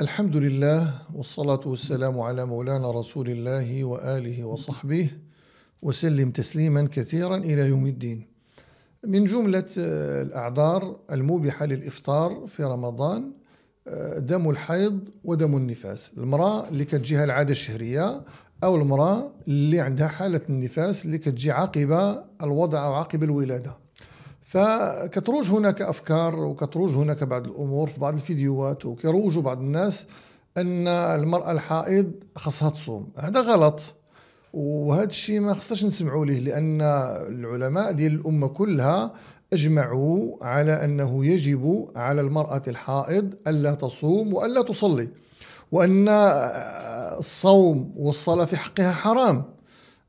الحمد لله والصلاة والسلام على مولانا رسول الله وآله وصحبه وسلم تسليما كثيرا إلى يوم الدين من جملة آه، الأعذار الموبحة للإفطار في رمضان آه، دم الحيض ودم النفاس المرأة اللي كتجيها العادة الشهرية أو المرأة اللي عندها حالة النفاس اللي كتجي عقب الوضع أو عقب الولادة فكتروج هناك أفكار وكتروج هناك بعض الأمور في بعض الفيديوهات وكيروجوا بعض الناس أن المرأة الحائض خصها تصوم هذا غلط وهذا الشيء ما خصناش نسمعوا ليه لأن العلماء ديال الأمة كلها أجمعوا على أنه يجب على المرأة الحائض ألا تصوم وألا تصلي وأن الصوم والصلاة في حقها حرام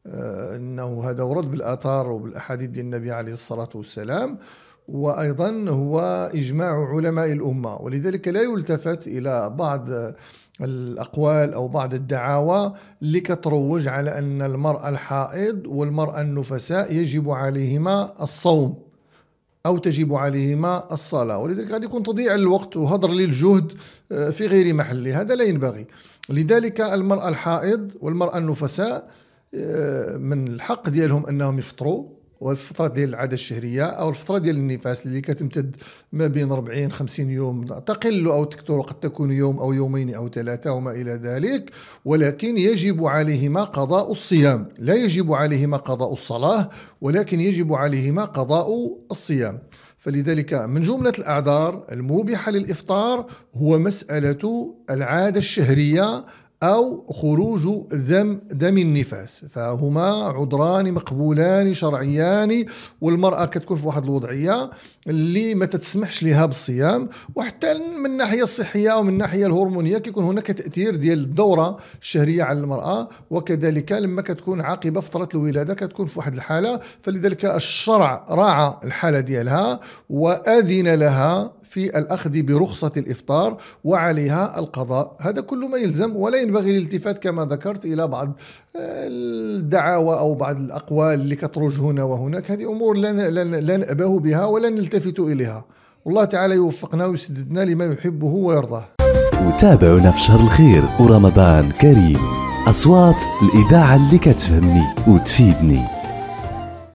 آه، أنه هذا ورد بالآثار وبالأحاديث ديال النبي عليه الصلاة والسلام وأيضا هو إجماع علماء الأمة ولذلك لا يلتفت إلى بعض الأقوال أو بعض الدعاوى اللي كتروج على أن المرأة الحائض والمرأة النفساء يجب عليهما الصوم أو تجب عليهما الصلاة ولذلك غادي يكون تضييع الوقت وهدر للجهد آه، في غير محله هذا لا ينبغي لذلك المرأة الحائض والمرأة النفساء آه، من الحق ديالهم انهم يفطروا والفتره ديال العاده الشهريه او الفتره ديال النفاس اللي كتمتد ما بين 40 50 يوم تقل او تكثر قد تكون يوم او يومين او ثلاثه وما الى ذلك ولكن يجب عليهما قضاء الصيام لا يجب عليهما قضاء الصلاه ولكن يجب عليهما قضاء الصيام فلذلك من جملة الأعذار الموبحة للإفطار هو مسألة العادة الشهرية أو خروج دم, دم النفاس فهما عذران مقبولان شرعيان والمرأة كتكون في واحد الوضعية اللي ما تتسمحش لها بالصيام وحتى من الناحية الصحية أو من الناحية الهرمونية كيكون هناك تأثير ديال الدورة الشهرية على المرأة وكذلك لما كتكون عاقبة فترة الولادة كتكون في واحد الحالة فلذلك الشرع راعى الحالة ديالها وأذن لها في الأخذ برخصة الإفطار وعليها القضاء هذا كل ما يلزم ولا ينبغي الالتفات كما ذكرت إلى بعض آه، الدعاوى أو بعض الأقوال اللي كتروج هنا وهناك هذه أمور لا نأبه بها ولا نلتفت إليها والله تعالى يوفقنا ويسددنا لما يحبه ويرضاه وتابعونا في شهر الخير ورمضان كريم أصوات الإذاعة اللي كتفهمني وتفيدني